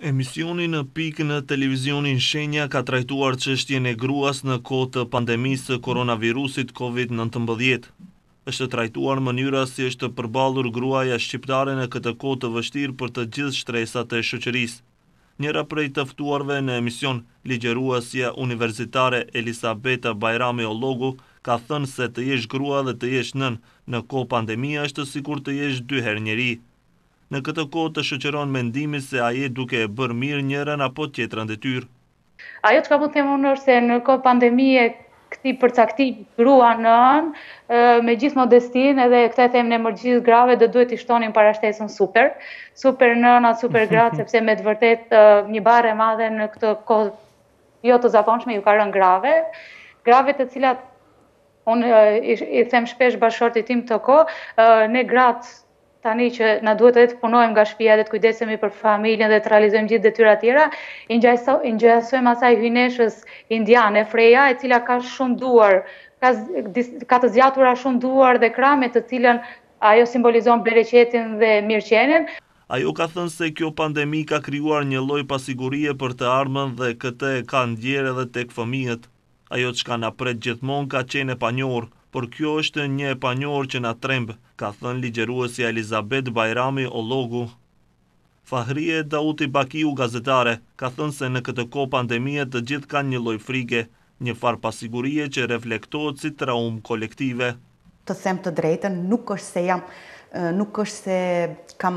Emisioni në pikë në televizionin Shenja ka trajtuar është e gruas në kohë të pandemisë të koronavirusit COVID-19. është trajtuar mënyra si është përbalur gruaja shqiptare në këtë kohë të vështirë për të gjithë shtresat e shëqërisë. Njëra prej tëftuarve në emision Ligjeruasja Universitare Elisabeta Bajrami Ologu ka thënë se të jesh grua dhe të jesh nën në kohë pandemija është sikur të jesh dyher njeri në këtë kohë të shëqeron mendimi se aje duke e bërë mirë njërën apo tjetërën dhe tyrë. Ajo të ka të më nërë se në kohë pandemie këti përcakti grua nën, me gjithë modestin edhe këta e them në mërgjithë grave dhe duhet i shtonim shtesën super, super nëna, super gratë, sepse me të vërtet një bare madhe në këtë kohë jo të zakonshme ju ka rënë grave, grave të cilat unë i them shpesh bashkëshortit tim të kohë, ne gratë tani që na duhet edhe të punojmë nga shtëpia dhe të kujdesemi për familjen dhe të realizojmë gjithë detyrat tjera, i ngjajsojmë ngjajso asaj hyneshës indiane Freja, e cila ka shumë duar, ka, ka të zgjatura shumë duar dhe krame të cilën ajo simbolizon bereqetin dhe mirëqenien. Ajo ka thënë se kjo pandemi ka krijuar një lloj pasigurie për të armën dhe këtë e ka ndjerë edhe tek fëmijët. Ajo që ka na pret gjithmonë ka qenë e panjohur por kjo është një e panjohur që na tremb, ka thënë ligjëruesi Elizabet Bajrami Ologu. Fahrie Dauti Bakiu gazetare ka thënë se në këtë kohë pandemie të gjithë kanë një lloj frike, një far pasigurie që reflektohet si traum kolektive. Të them të drejtën, nuk është se jam nuk është se kam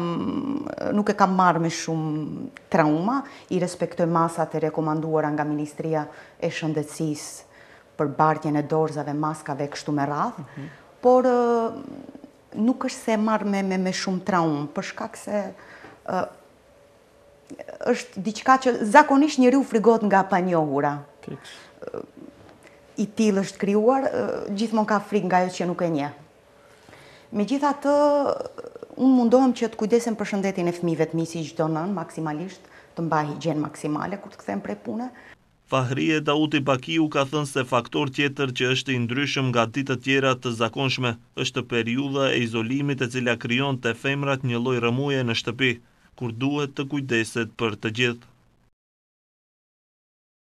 nuk e kam marrë me shumë trauma, i respektoj masat e rekomanduara nga Ministria e Shëndetësisë për bartjen e dorzave, maskave, kështu me radhë, por nuk është se marrë me, me, shumë traumë, për shkak se është diçka që zakonisht njëri u frigot nga panjohura. Uh, I tilë është kryuar, gjithmon ka frik nga jo që nuk e nje. Me gjitha të, unë mundohem që të kujdesem për shëndetin e fmive të misi gjithë do nën, maksimalisht, të mbaj higjen maksimale, kur të këthejmë prej pune. Fahrije Dauti Bakiu ka thënë se faktor tjetër që është i ndryshëm nga ditët tjera të zakonshme është periudha e izolimit e cila kryon të femrat një loj rëmuje në shtëpi, kur duhet të kujdeset për të gjithë.